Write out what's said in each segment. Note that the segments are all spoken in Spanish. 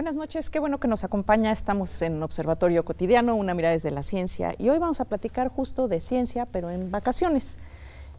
Buenas noches, qué bueno que nos acompaña. Estamos en un Observatorio Cotidiano, una mirada desde la ciencia, y hoy vamos a platicar justo de ciencia, pero en vacaciones.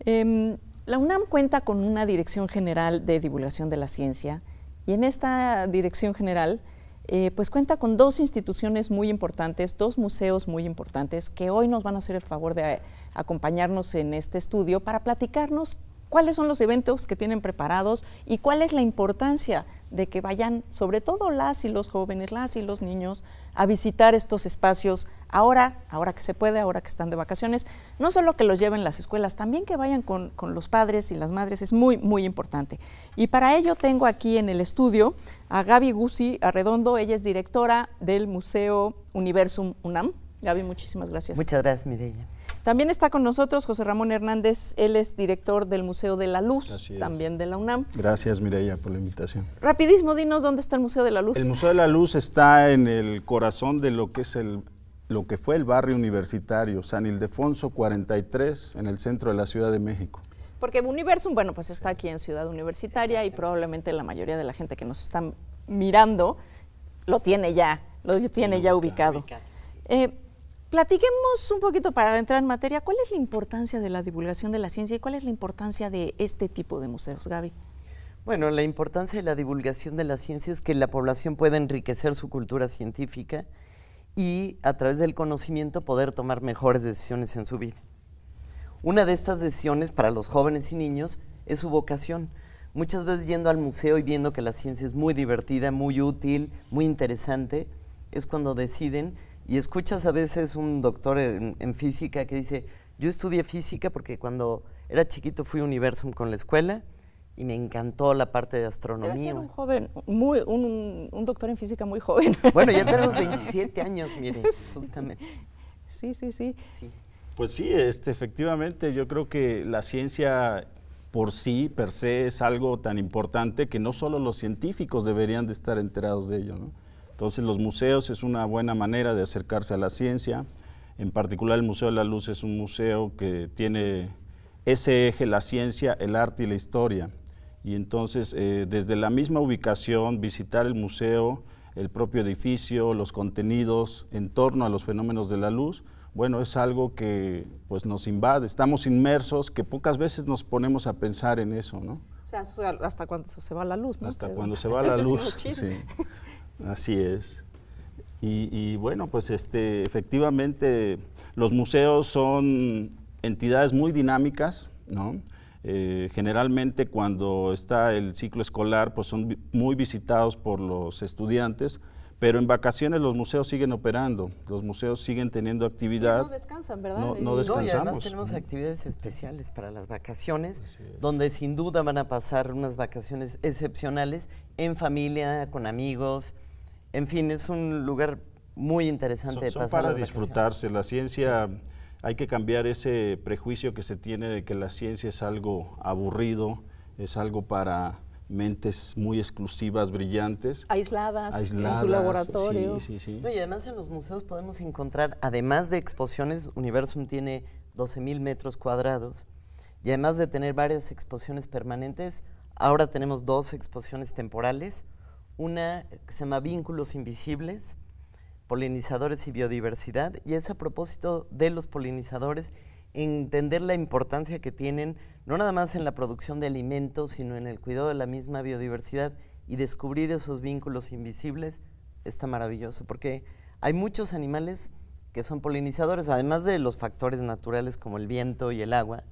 Em, la UNAM cuenta con una Dirección General de Divulgación de la Ciencia, y en esta Dirección General, eh, pues cuenta con dos instituciones muy importantes, dos museos muy importantes, que hoy nos van a hacer el favor de eh, acompañarnos en este estudio para platicarnos cuáles son los eventos que tienen preparados y cuál es la importancia de que vayan, sobre todo las y los jóvenes, las y los niños, a visitar estos espacios ahora, ahora que se puede, ahora que están de vacaciones. No solo que los lleven las escuelas, también que vayan con, los padres y las madres, es muy, muy importante. Y para ello tengo aquí en el estudio a Gaby Guzzi Arredondo, ella es directora del Museo Universum UNAM. Gaby, muchísimas gracias. Muchas gracias, Mireya. También está con nosotros José Ramón Hernández, él es director del Museo de la Luz, también de la UNAM. Gracias Mireya por la invitación. Rapidísimo, dinos dónde está el Museo de la Luz. El Museo de la Luz está en el corazón de lo que es el lo que fue el barrio universitario San Ildefonso 43 en el centro de la Ciudad de México. Porque Universum, bueno, pues está aquí en Ciudad Universitaria y probablemente la mayoría de la gente que nos está mirando lo tiene ya, lo tiene ya ubicado. Eh, Platiquemos un poquito para entrar en materia, ¿cuál es la importancia de la divulgación de la ciencia y cuál es la importancia de este tipo de museos, Gaby? Bueno, la importancia de la divulgación de la ciencia es que la población pueda enriquecer su cultura científica y a través del conocimiento poder tomar mejores decisiones en su vida. Una de estas decisiones para los jóvenes y niños es su vocación. Muchas veces yendo al museo y viendo que la ciencia es muy divertida, muy útil, muy interesante, es cuando deciden y escuchas a veces un doctor en, física que dice, yo estudié física porque cuando era chiquito fui a Universum con la escuela y me encantó la parte de astronomía. un joven, muy, un, doctor en física muy joven. Bueno, ya tenemos 27 años, miren, justamente. Sí, sí, sí, Pues sí, este, efectivamente, yo creo que la ciencia por sí, per se, es algo tan importante que no solo los científicos deberían de estar enterados de ello, ¿no? Entonces los museos es una buena manera de acercarse a la ciencia. En particular el Museo de la Luz es un museo que tiene ese eje, la ciencia, el arte y la historia. Y entonces eh, desde la misma ubicación, visitar el museo, el propio edificio, los contenidos en torno a los fenómenos de la luz, bueno, es algo que pues nos invade, estamos inmersos, que pocas veces nos ponemos a pensar en eso, ¿no? O sea, hasta cuando se va la luz, ¿no? Hasta cuando se va la luz, sí. Así es. Y, y, bueno, pues este, efectivamente los museos son entidades muy dinámicas, ¿no? Eh, generalmente cuando está el ciclo escolar, pues son muy visitados por los estudiantes, pero en vacaciones los museos siguen operando, los museos siguen teniendo actividad. no descansan, ¿verdad? No, No, y además tenemos actividades especiales para las vacaciones, donde sin duda van a pasar unas vacaciones excepcionales en familia, con amigos, en fin, es un lugar muy interesante de pasar para disfrutarse. La ciencia, hay que cambiar ese prejuicio que se tiene de que la ciencia es algo aburrido, es algo para mentes muy exclusivas, brillantes. Aisladas, en su laboratorio. y además en los museos podemos encontrar, además de exposiciones, Universum tiene 12.000 metros cuadrados, y además de tener varias exposiciones permanentes, ahora tenemos dos exposiciones temporales, una que se llama Vínculos Invisibles, Polinizadores y Biodiversidad, y es a propósito de los polinizadores entender la importancia que tienen, no nada más en la producción de alimentos, sino en el cuidado de la misma biodiversidad y descubrir esos vínculos invisibles, está maravilloso, porque hay muchos animales que son polinizadores, además de los factores naturales como el viento y el agua,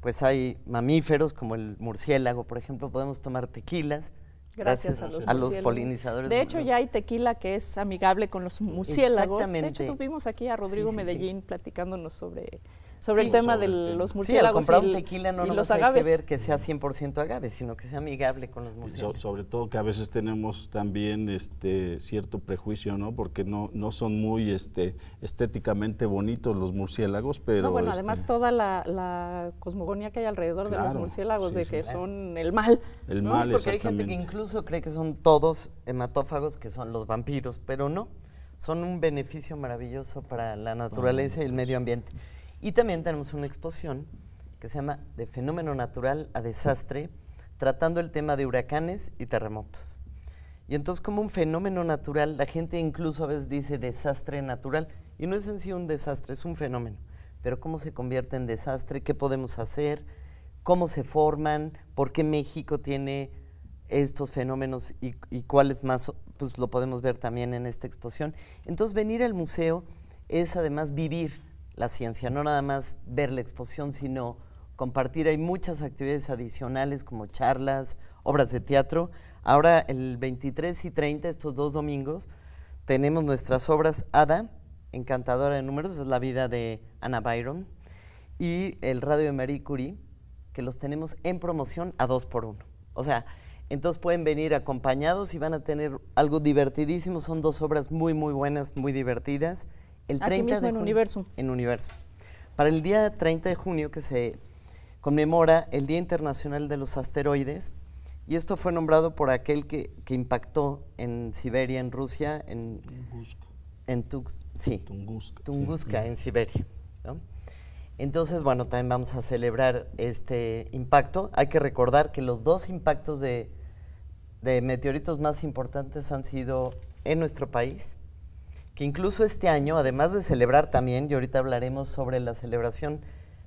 pues hay mamíferos como el murciélago, por ejemplo, podemos tomar tequilas, Gracias, a los, polinizadores. De hecho, ya hay tequila que es amigable con los murciélagos. Exactamente. De hecho, tuvimos aquí a Rodrigo Medellín platicándonos sobre sobre el tema de los murciélagos. Sí, al comprar un tequila no, nos hay que ver que sea 100% agave, sino que sea amigable con los murciélagos. sobre todo que a veces tenemos también este cierto prejuicio, ¿no? Porque no, no son muy este, estéticamente bonitos los murciélagos, pero... bueno, este además toda la, cosmogonía que hay alrededor de los murciélagos, de que son el mal. El ¿no? mal, porque hay gente que incluso cree que son todos hematófagos, que son los vampiros, pero no son un beneficio maravilloso para la naturaleza y el medio ambiente. Y también tenemos una exposición que se llama De fenómeno natural a desastre, tratando el tema de huracanes y terremotos. Y entonces como un fenómeno natural, la gente incluso a veces dice desastre natural, y no es en sí un desastre, es un fenómeno, pero cómo se convierte en desastre, qué podemos hacer, cómo se forman, por qué México tiene estos fenómenos y, y cuáles más, pues lo podemos ver también en esta exposición. Entonces venir al museo es además vivir la ciencia, no nada más ver la exposición, sino compartir. Hay muchas actividades adicionales como charlas, obras de teatro. Ahora el 23 y 30, estos dos domingos, tenemos nuestras obras Ada, Encantadora de Números, es la vida de Anna Byron, y el Radio de Marie Curie, que los tenemos en promoción a dos por uno. O sea, entonces pueden venir acompañados y van a tener algo divertidísimo. Son dos obras muy, muy buenas, muy divertidas el 30 de junio, en Universo. En Universo. Para el día 30 de junio que se conmemora el Día Internacional de los Asteroides y esto fue nombrado por aquel que, impactó en Siberia, en Rusia, en Tunguska, en Tux, sí, Tunguska, Tunguska en Siberia. Entonces, bueno, también vamos a celebrar este impacto. Hay que recordar que los dos impactos de, de meteoritos más importantes han sido en nuestro país que incluso este año, además de celebrar también, y ahorita hablaremos sobre la celebración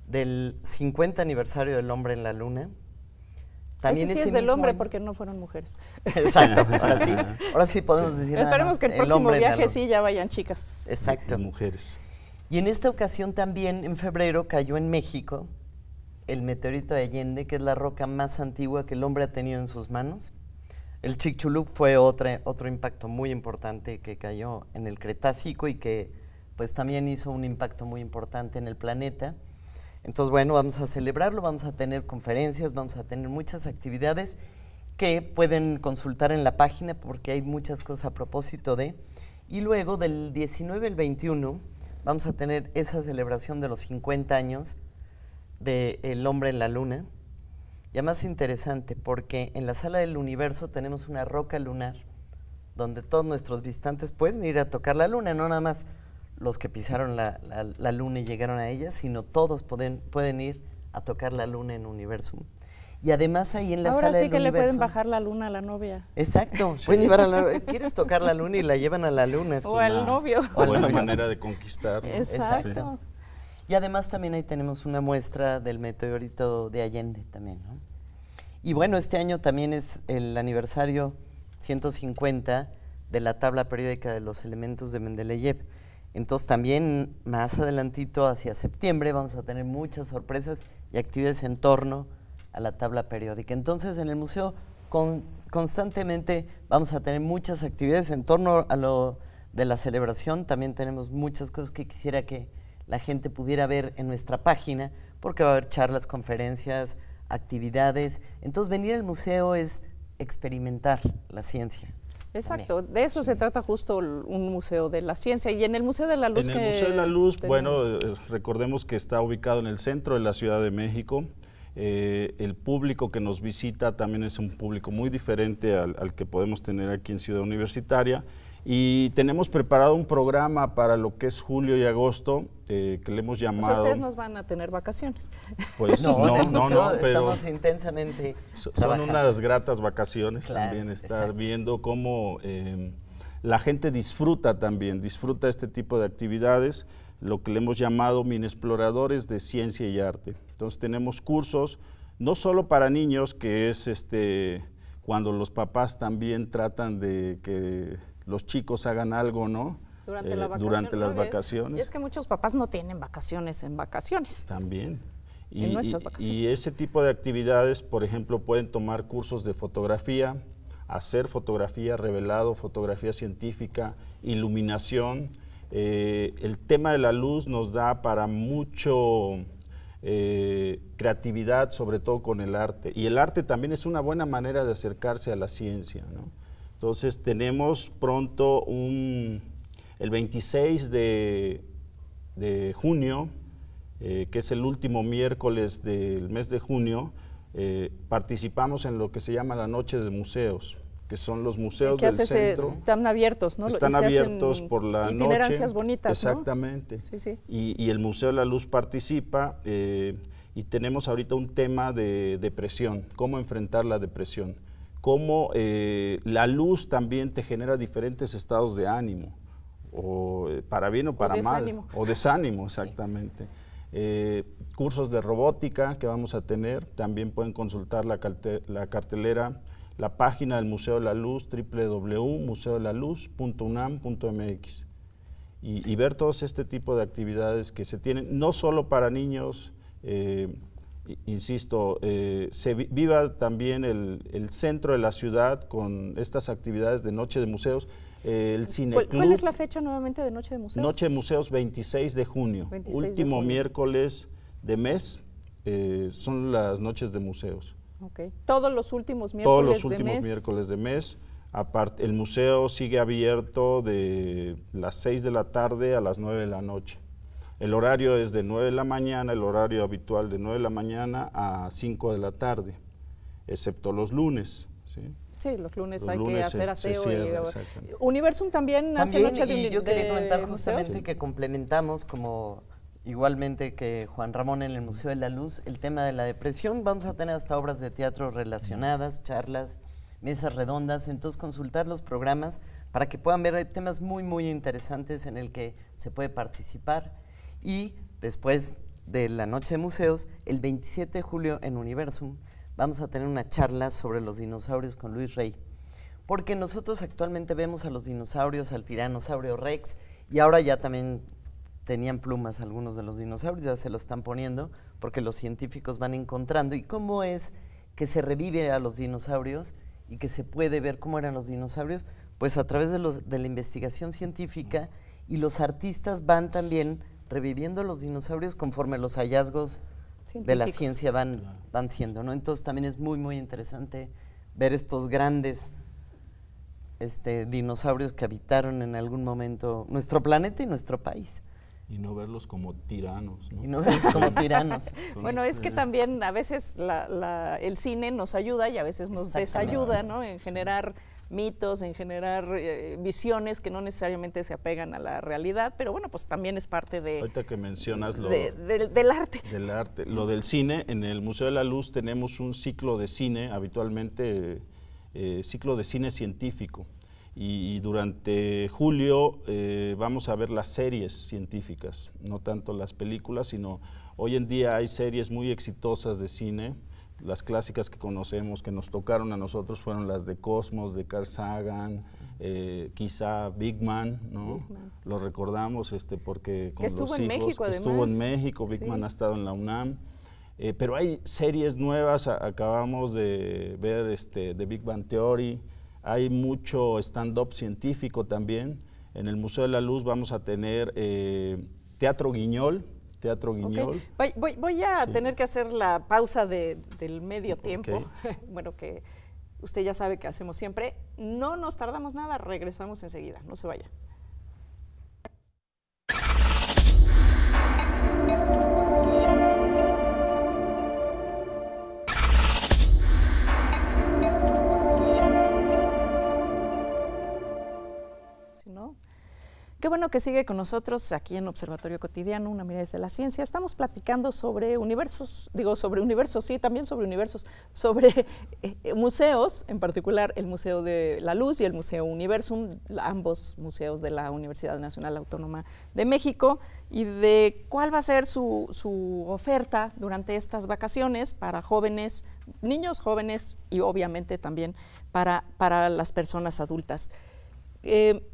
del 50 aniversario del hombre en la luna, también sí es del hombre porque no fueron mujeres. Exacto, ahora sí. Ahora sí podemos decir decir. Esperemos que el próximo viaje sí ya vayan chicas. Exacto. mujeres. Y en esta ocasión también en febrero cayó en México el meteorito de Allende, que es la roca más antigua que el hombre ha tenido en sus manos. El Chicxulub fue otro impacto muy importante que cayó en el Cretácico y que pues también hizo un impacto muy importante en el planeta. Entonces, bueno, vamos a celebrarlo, vamos a tener conferencias, vamos a tener muchas actividades que pueden consultar en la página porque hay muchas cosas a propósito de. Y luego del 19 al 21 vamos a tener esa celebración de los 50 años de hombre en la luna y más interesante porque en la sala del universo tenemos una roca lunar donde todos nuestros visitantes pueden ir a tocar la luna, no nada más los que pisaron la, la, luna y llegaron a ella, sino todos pueden, pueden ir a tocar la luna en Universum. Y además ahí en la Ahora sala sí que le pueden bajar la luna a la novia. Exacto. Pueden llevar a la, ¿Quieres tocar la luna y la llevan a la luna? o al novio. O, una la manera de conquistar. Exacto. Y además también ahí tenemos una muestra del meteorito de Allende también, Y bueno, este año también es el aniversario 150 de la tabla periódica de los elementos de Mendeleyev Entonces también más adelantito, hacia septiembre, vamos a tener muchas sorpresas y actividades en torno a la tabla periódica. Entonces en el museo constantemente vamos a tener muchas actividades en torno a lo de la celebración. También tenemos muchas cosas que quisiera que la gente pudiera ver en nuestra página, porque va a haber charlas, conferencias, actividades. Entonces, venir al museo es experimentar la ciencia. Exacto, de eso se trata justo un museo de la ciencia. Y en el Museo de la Luz... En el Museo de la Luz, bueno, recordemos que está ubicado en el centro de la Ciudad de México. Eh, el público que nos visita también es un público muy diferente al que podemos tener aquí en Ciudad Universitaria. Y tenemos preparado un programa para lo que es julio y agosto eh, que le hemos llamado. ustedes nos van a tener vacaciones. Pues no, no, no, estamos intensamente. Son unas gratas vacaciones también estar viendo cómo em, la gente disfruta también, disfruta este tipo de actividades, lo que le hemos llamado minexploradores de ciencia y arte. Entonces tenemos cursos no solo para niños, que es este cuando los papás también tratan de que los chicos hagan algo, ¿no? Durante, eh, las vacaciones. Y es que muchos papás no tienen vacaciones en vacaciones. También. Y, en nuestras vacaciones. y ese tipo de actividades, por ejemplo, pueden tomar cursos de fotografía, hacer fotografía revelado, fotografía científica, iluminación. Eh, el tema de la luz nos da para mucho eh, creatividad, sobre todo con el arte. Y el arte también es una buena manera de acercarse a la ciencia. ¿no? Entonces tenemos pronto el 26 de, junio, eh, que es el último miércoles del mes de junio, eh, participamos en lo que se llama la Noche de Museos, que son los museos del eh, centro. están abiertos, ¿no? Están abiertos por la itinerancias noche. bonitas, Exactamente. Sí, Y, el Museo de la Luz participa y tenemos ahorita un tema de depresión, cómo enfrentar la depresión cómo eh, la luz también te genera diferentes estados de ánimo, o eh, para bien o para mal, o desánimo, exactamente. Eh, cursos de robótica que vamos a tener, también pueden consultar la, cartelera, la página del Museo de la Luz, www.museodelaluz.unam.mx. Y, y ver todos este tipo de actividades que se tienen, no solo para niños, insisto, eh, se viva también el, el, centro de la ciudad con estas actividades de Noche de Museos. Eh, el cine ¿Cuál, es la fecha nuevamente de Noche de Museos? Noche de Museos 26 de junio, último miércoles de mes, eh, son las noches de museos. Todos los últimos miércoles Todos los últimos de mes? miércoles de mes. Aparte, el museo sigue abierto de las 6 de la tarde a las 9 de la noche. El horario es de 9 de la mañana, el horario habitual de 9 de la mañana a 5 de la tarde, excepto los lunes. ¿sí? Sí, los lunes hay que hacer aseo. Universum también, hace noche de, Yo quería comentar justamente que complementamos, como igualmente que Juan Ramón en el Museo de la Luz, el tema de la depresión. Vamos a tener hasta obras de teatro relacionadas, charlas, mesas redondas. Entonces, consultar los programas para que puedan ver temas muy, muy interesantes en el que se puede participar y después de la Noche de Museos, el 27 de julio en Universum, vamos a tener una charla sobre los dinosaurios con Luis Rey. Porque nosotros actualmente vemos a los dinosaurios, al tiranosaurio Rex, y ahora ya también tenían plumas algunos de los dinosaurios, ya se lo están poniendo, porque los científicos van encontrando. ¿Y cómo es que se revive a los dinosaurios y que se puede ver cómo eran los dinosaurios? Pues a través de, los, de la investigación científica y los artistas van también reviviendo los dinosaurios conforme los hallazgos de la ciencia van, van siendo, ¿no? Entonces también es muy, muy interesante ver estos grandes este, dinosaurios que habitaron en algún momento nuestro planeta y nuestro país. Y no verlos como tiranos. Y no verlos como tiranos. bueno, es que también a veces el cine nos ayuda y a veces nos desayuda, ¿no? En generar mitos, en generar eh, visiones que no necesariamente se apegan a la realidad, pero bueno, pues también es parte de... Ahorita que mencionas lo... del arte. Del arte. Lo del cine, en el Museo de la Luz tenemos un ciclo de cine, habitualmente eh, ciclo de cine científico. Y, durante julio eh, vamos a ver las series científicas, no tanto las películas, sino hoy en día hay series muy exitosas de cine las clásicas que conocemos, que nos tocaron a nosotros, fueron las de Cosmos, de Carl Sagan, eh, quizá Big Man, ¿no? Lo recordamos este, porque con estuvo los en México, además. Estuvo en México, Big Man ha estado en la UNAM. Eh, pero hay series nuevas, acabamos de ver este, The Big Bang Theory, hay mucho stand-up científico también. En el Museo de la Luz vamos a tener eh, Teatro Guiñol, Teatro Guiñol. Voy, voy, a tener que hacer la pausa de, del medio tiempo. bueno, que usted ya sabe que hacemos siempre. No nos tardamos nada, regresamos enseguida. No se vaya. Qué bueno que sigue con nosotros aquí en Observatorio Cotidiano, una mirada desde la ciencia. Estamos platicando sobre universos, digo, sobre universos, sí, también sobre universos, sobre eh, eh, museos, en particular el Museo de la Luz y el Museo Universum, ambos museos de la Universidad Nacional Autónoma de México, y de cuál va a ser su, oferta durante estas vacaciones para jóvenes, niños jóvenes y obviamente también para, para las personas adultas. Eh,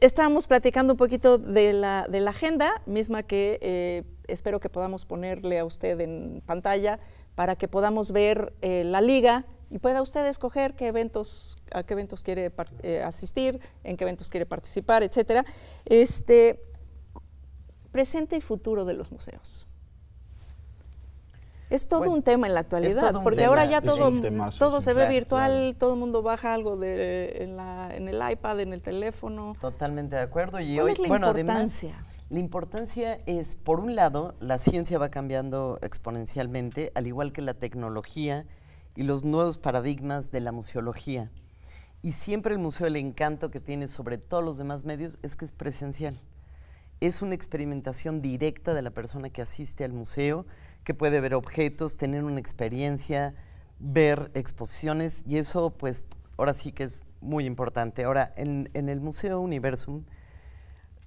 estábamos platicando un poquito de la, agenda, misma que eh, espero que podamos ponerle a usted en pantalla para que podamos ver eh, la liga y pueda usted escoger qué eventos, a qué eventos quiere eh, asistir, en qué eventos quiere participar, etcétera. Este presente y futuro de los museos. Es todo un tema en la actualidad, porque ahora ya todo, todo se ve virtual, todo el mundo baja algo de, en, el iPad, en el teléfono. Totalmente de acuerdo. Y hoy, la bueno, importancia? la importancia es, por un lado, la ciencia va cambiando exponencialmente, al igual que la tecnología y los nuevos paradigmas de la museología. Y siempre el museo, el encanto que tiene sobre todos los demás medios es que es presencial. Es una experimentación directa de la persona que asiste al museo que puede ver objetos, tener una experiencia, ver exposiciones y eso pues ahora sí que es muy importante. Ahora, en, el Museo Universum,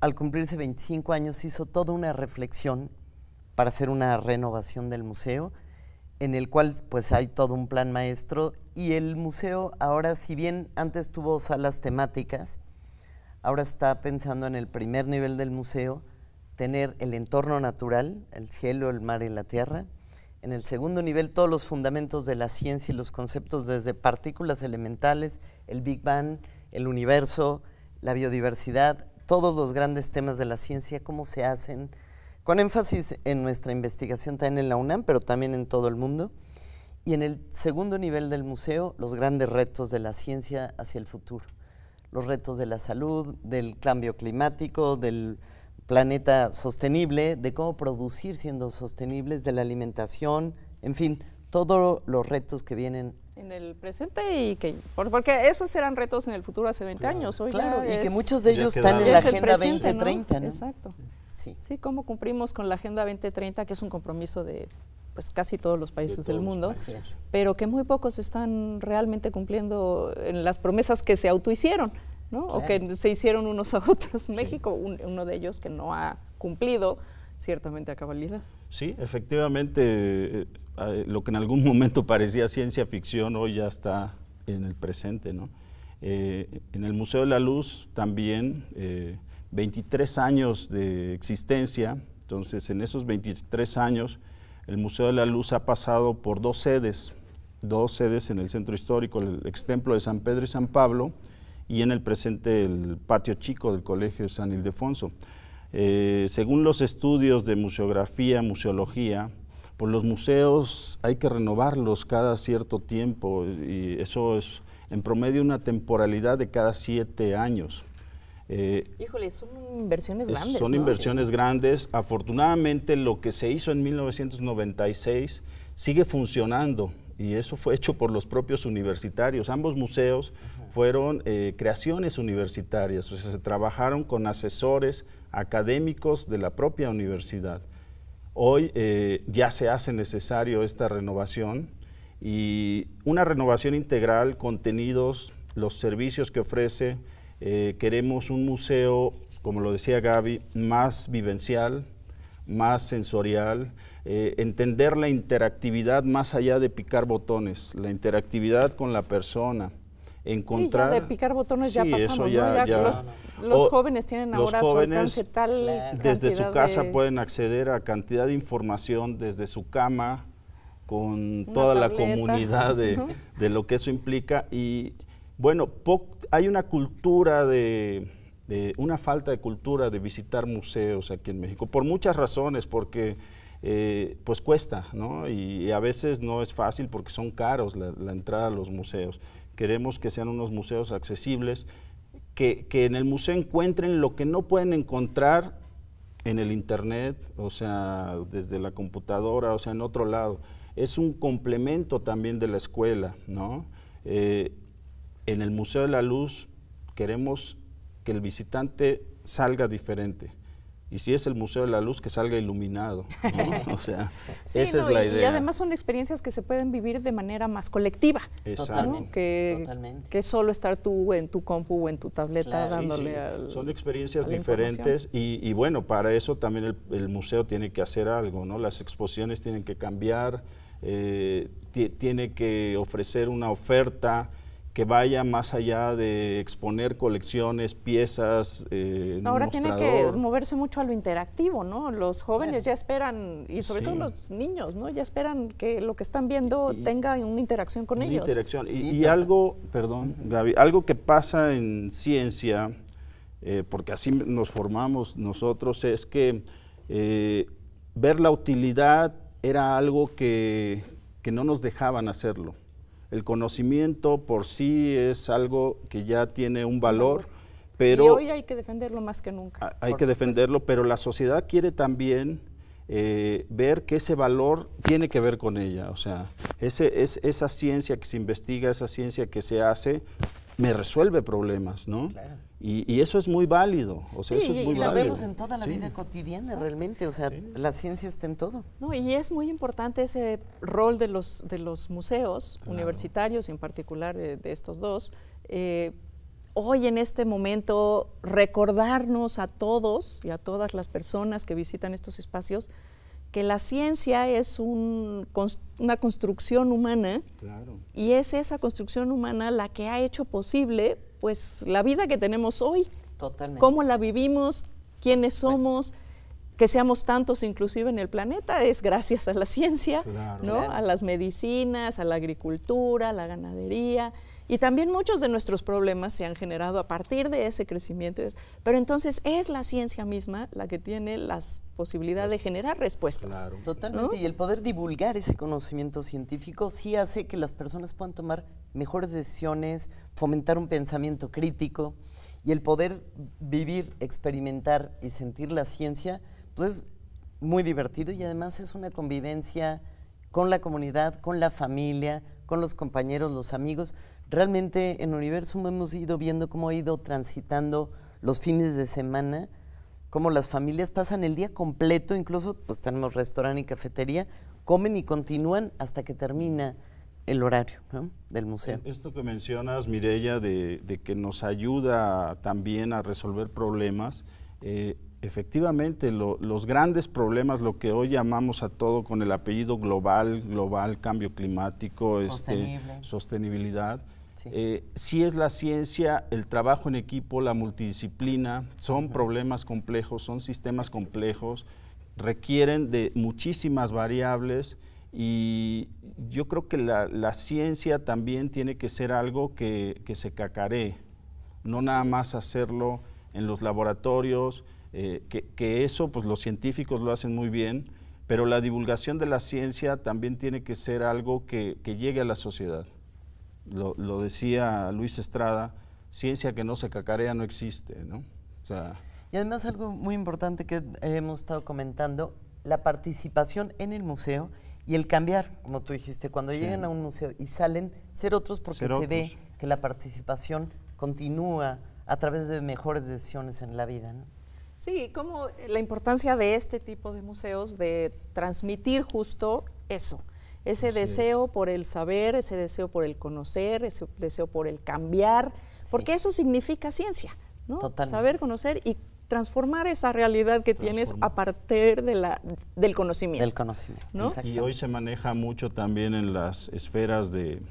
al cumplirse 25 años, hizo toda una reflexión para hacer una renovación del museo, en el cual pues hay todo un plan maestro y el museo ahora, si bien antes tuvo salas temáticas, ahora está pensando en el primer nivel del museo, tener el entorno natural, el cielo, el mar y la tierra. En el segundo nivel, todos los fundamentos de la ciencia y los conceptos desde partículas elementales, el Big Bang, el universo, la biodiversidad, todos los grandes temas de la ciencia, cómo se hacen, con énfasis en nuestra investigación también en la UNAM, pero también en todo el mundo. Y en el segundo nivel del museo, los grandes retos de la ciencia hacia el futuro, los retos de la salud, del cambio climático, del planeta sostenible, de cómo producir siendo sostenibles, de la alimentación, en fin, todos los retos que vienen en el presente y que porque esos serán retos en el futuro hace 20 años hoy claro y que muchos de ellos están en la agenda 2030 ¿no? exacto sí sí cómo cumplimos con la agenda 2030 que es un compromiso de pues casi todos los países del mundo pero que muy pocos están realmente cumpliendo en las promesas que se autohicieron o que se hicieron unos a otros. México, uno de ellos que no ha cumplido ciertamente a cabalidad. Sí, efectivamente, eh, eh, lo que en algún momento parecía ciencia ficción hoy ya está en el presente, ¿no? Eh, en el Museo de la Luz también 23 años de existencia, entonces en esos 23 años el Museo de la Luz ha pasado por dos sedes, dos sedes en el centro histórico, el ex templo de San Pedro y San Pablo, y en el presente el patio chico del Colegio San Ildefonso. Eh, según los estudios de museografía, museología, pues los museos hay que renovarlos cada cierto tiempo y eso es en promedio una temporalidad de cada siete años. Eh, Híjole, son inversiones grandes. Son inversiones grandes. Afortunadamente lo que se hizo en 1996 sigue funcionando y eso fue hecho por los propios universitarios. Ambos museos fueron eh, creaciones universitarias, o sea, se trabajaron con asesores académicos de la propia universidad. Hoy eh, ya se hace necesario esta renovación y una renovación integral, contenidos, los servicios que ofrece. Eh, queremos un museo, como lo decía Gaby, más vivencial, más sensorial, entender la interactividad más allá de picar botones, la interactividad con la persona, encontrar... Sí, de picar botones ya pasamos, los, jóvenes tienen ahora su alcance tal Desde su casa pueden acceder a cantidad de información desde su cama, con toda la comunidad de, lo que eso implica. Y bueno, hay una cultura de, una falta de cultura de visitar museos aquí en México, por muchas razones, porque eh, pues cuesta, ¿no? Y, a veces no es fácil porque son caros la entrada a los museos queremos que sean unos museos accesibles, que, en el museo encuentren lo que no pueden encontrar en el Internet, o sea, desde la computadora, o sea, en otro lado. Es un complemento también de la escuela, eh, en el Museo de la Luz queremos que el visitante salga diferente, y si es el Museo de la Luz, que salga iluminado. O sea, esa es la y idea. Y además son experiencias que se pueden vivir de manera más colectiva. Que, Totalmente. que solo estar tú en tu compu o en tu tableta dándole Al, Son experiencias diferentes y, bueno, para eso también el, museo tiene que hacer algo, ¿no? Las exposiciones tienen que cambiar, eh, tiene que ofrecer una oferta que vaya más allá de exponer colecciones, piezas. Eh, Ahora tiene que moverse mucho a lo interactivo, ¿no? Los jóvenes ya esperan, y sobre todo los niños, ¿no? Ya esperan que lo que están viendo tenga una interacción con ellos. Interacción. y, algo, perdón, Gaby, algo que pasa en ciencia, eh, porque así nos formamos nosotros, es que eh, ver la utilidad era algo que no nos dejaban hacerlo. El conocimiento por sí es algo que ya tiene un valor, pero... hoy hay que defenderlo más que nunca. Ah, hay que defenderlo, pero la sociedad quiere también eh, ver que ese valor tiene que ver con ella. O sea, ese, es, esa ciencia que se investiga, esa ciencia que se hace, me resuelve problemas, ¿no? Claro. Y, eso es muy válido. O sea, es muy y válido. vemos en toda la vida cotidiana realmente, o sea, la ciencia está en todo. No, y es muy importante ese rol de los, de los museos universitarios, en particular eh, de estos dos. Eh, hoy en este momento, recordarnos a todos y a todas las personas que visitan estos espacios que la ciencia es una construcción humana y es esa construcción humana la que ha hecho posible pues la vida que tenemos hoy. Totalmente. Cómo la vivimos, quiénes somos, que seamos tantos inclusive en el planeta, es gracias a la ciencia, a las medicinas, a la agricultura, a la ganadería. Y también muchos de nuestros problemas se han generado a partir de ese crecimiento. Pero entonces es la ciencia misma la que tiene las posibilidades de generar respuestas. Claro. Totalmente. Y el poder divulgar ese conocimiento científico sí hace que las personas puedan tomar mejores decisiones, fomentar un pensamiento crítico. Y el poder vivir, experimentar y sentir la ciencia, pues es muy divertido y además es una convivencia con la comunidad, con la familia, con los compañeros, los amigos, realmente en Universum hemos ido viendo cómo ha ido transitando los fines de semana, cómo las familias pasan el día completo, incluso pues tenemos restaurante y cafetería, comen y continúan hasta que termina el horario del museo. Eh, esto que mencionas, Mireya, de, que nos ayuda también a resolver problemas, eh, efectivamente los grandes problemas, lo que hoy llamamos a todo con el apellido global, global, cambio climático, este, sostenibilidad, si eh, es la ciencia, el trabajo en equipo, la multidisciplina, son problemas complejos, son sistemas complejos, requieren de muchísimas variables y yo creo que la, ciencia también tiene que ser algo que, se cacaree, no nada más hacerlo en los laboratorios, eh, que, eso pues los científicos lo hacen muy bien, pero la divulgación de la ciencia también tiene que ser algo que llegue a la sociedad lo, decía Luis Estrada, ciencia que no se cacarea no existe, ¿no? y además algo muy importante que hemos estado comentando, la participación en el museo y el cambiar, como tú dijiste, cuando llegan a un museo y salen, ser otros porque se ve que la participación continúa a través de mejores decisiones en la vida. Sí, como la importancia de este tipo de museos, de transmitir justo eso, ese deseo por el saber, ese deseo por el conocer, ese deseo por el cambiar, porque eso significa ciencia, ¿no? Saber, conocer y transformar esa realidad que tienes a partir de la, del conocimiento. Del conocimiento. Y hoy se maneja mucho también en las esferas de,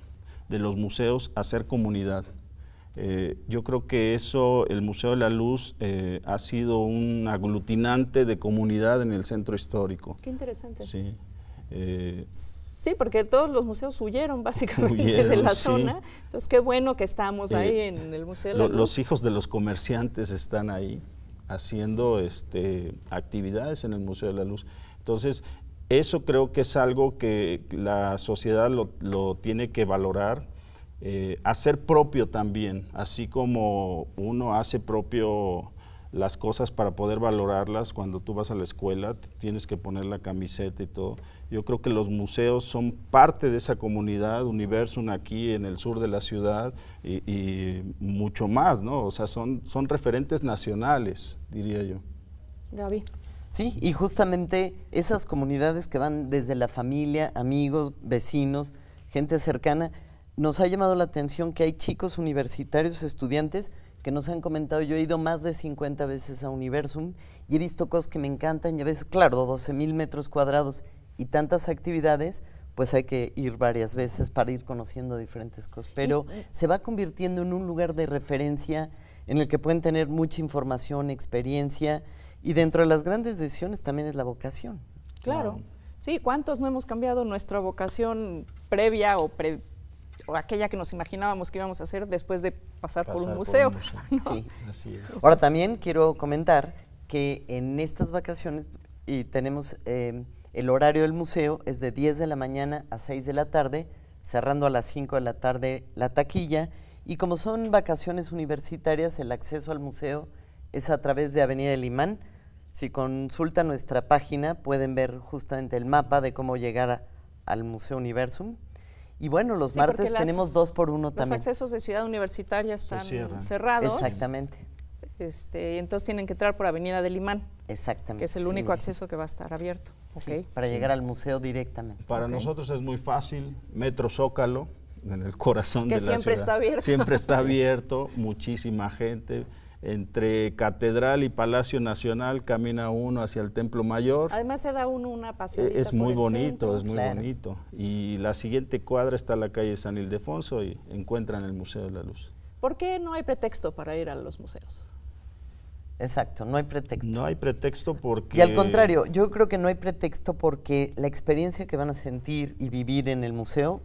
los museos hacer comunidad. Eh, yo creo que eso, el Museo de la Luz, eh, ha sido un aglutinante de comunidad en el centro histórico. Qué interesante. Sí. Eh, Sí, porque todos los museos huyeron básicamente de la zona. Entonces, qué bueno que estamos ahí eh, en el Museo de la Luz. Los hijos de los comerciantes están ahí haciendo este, actividades en el Museo de la Luz. Entonces, eso creo que es algo que la sociedad lo, tiene que valorar, eh, hacer propio también, así como uno hace propio las cosas para poder valorarlas. Cuando tú vas a la escuela, tienes que poner la camiseta y todo. Yo creo que los museos son parte de esa comunidad, Universum aquí en el sur de la ciudad y, mucho más, ¿no? O sea, son, son referentes nacionales, diría yo. Gaby. Sí, y justamente esas comunidades que van desde la familia, amigos, vecinos, gente cercana, nos ha llamado la atención que hay chicos universitarios, estudiantes, que nos han comentado, yo he ido más de 50 veces a Universum y he visto cosas que me encantan y a veces, claro, 12 mil metros cuadrados y tantas actividades, pues hay que ir varias veces para ir conociendo diferentes cosas. Pero eh, se va convirtiendo en un lugar de referencia en el que pueden tener mucha información, experiencia y dentro de las grandes decisiones también es la vocación. Claro. Sí, ¿cuántos no hemos cambiado nuestra vocación previa o pre o aquella que nos imaginábamos que íbamos a hacer después de pasar, por un museo. Ahora también quiero comentar que en estas vacaciones y tenemos eh, el horario del museo es de 10 de la mañana a 6 de la tarde, cerrando a las 5 de la tarde la taquilla. Y como son vacaciones universitarias, el acceso al museo es a través de Avenida del Imán. Si consultan nuestra página pueden ver justamente el mapa de cómo llegar al Museo Universum, y bueno, los martes tenemos dos por uno también. Los accesos de Ciudad Universitaria están cerrados. Exactamente. Este, entonces tienen que entrar por Avenida del Imán. Exactamente. Que es el único acceso que va a estar abierto. Para llegar al museo directamente. Para nosotros es muy fácil. Metro Zócalo, en el corazón de la ciudad. Que siempre está abierto. Siempre está abierto, muchísima gente entre Catedral y Palacio Nacional camina uno hacia el Templo Mayor. Además se da uno una Es muy bonito, es muy bonito. Y la siguiente cuadra está la calle San Ildefonso y encuentran el Museo de la Luz. ¿Por qué no hay pretexto para ir a los museos? Exacto, no hay pretexto. No hay pretexto porque... Y al contrario, yo creo que no hay pretexto porque la experiencia que van a sentir y vivir en el museo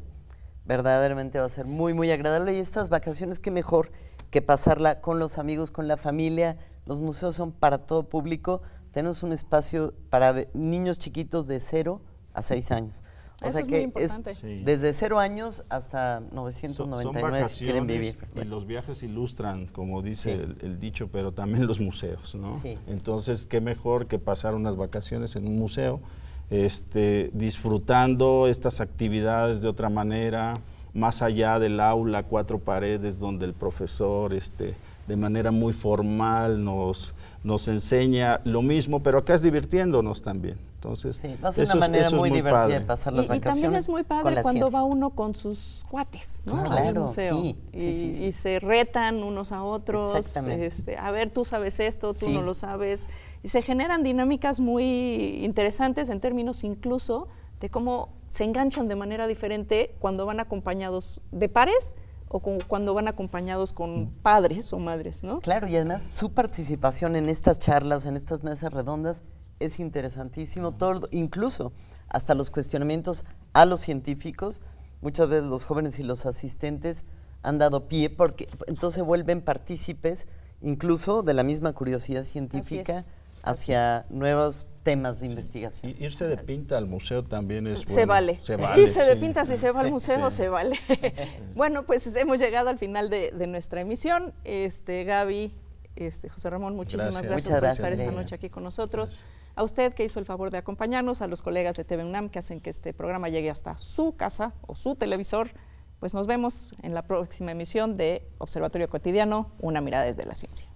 verdaderamente va a ser muy, muy agradable y estas vacaciones que mejor que pasarla con los amigos, con la familia. Los museos son para todo público. Tenemos un espacio para niños chiquitos de 0 a 6 años. O sea que Es desde 0 años hasta 999 quieren vivir. Y los viajes ilustran, como dice el, dicho, pero también los museos, ¿no? Entonces, qué mejor que pasar unas vacaciones en un museo, este, disfrutando estas actividades de otra manera, más allá del aula, cuatro paredes, donde el profesor este, de manera muy formal nos, nos enseña lo mismo, pero acá es divirtiéndonos también. Entonces, sí, va a ser una manera muy, divertida de pasar las y, vacaciones. Y también es muy padre cuando va uno con sus cuates, ¿no? museo. y, se retan unos a otros. Este, a ver, tú sabes esto, tú no lo sabes. Y se generan dinámicas muy interesantes en términos incluso de cómo se enganchan de manera diferente cuando van acompañados de pares o cuando van acompañados con mm. padres o madres, ¿no? Claro, y además su participación en estas charlas, en estas mesas redondas, es interesantísimo, mm. incluso hasta los cuestionamientos a los científicos, muchas veces los jóvenes y los asistentes han dado pie porque entonces vuelven partícipes incluso de la misma curiosidad científica hacia nuevos temas de investigación. irse de pinta al museo también es se, bueno. se vale. Irse de pinta si se va al museo se vale. bueno, pues hemos llegado al final de, nuestra emisión. Este Gaby, este, José Ramón, muchísimas gracias, por estar esta noche aquí con nosotros. A usted que hizo el favor de acompañarnos, a los colegas de TV que hacen que este programa llegue hasta su casa o su televisor. Pues nos vemos en la próxima emisión de Observatorio Cotidiano, una mirada desde la ciencia.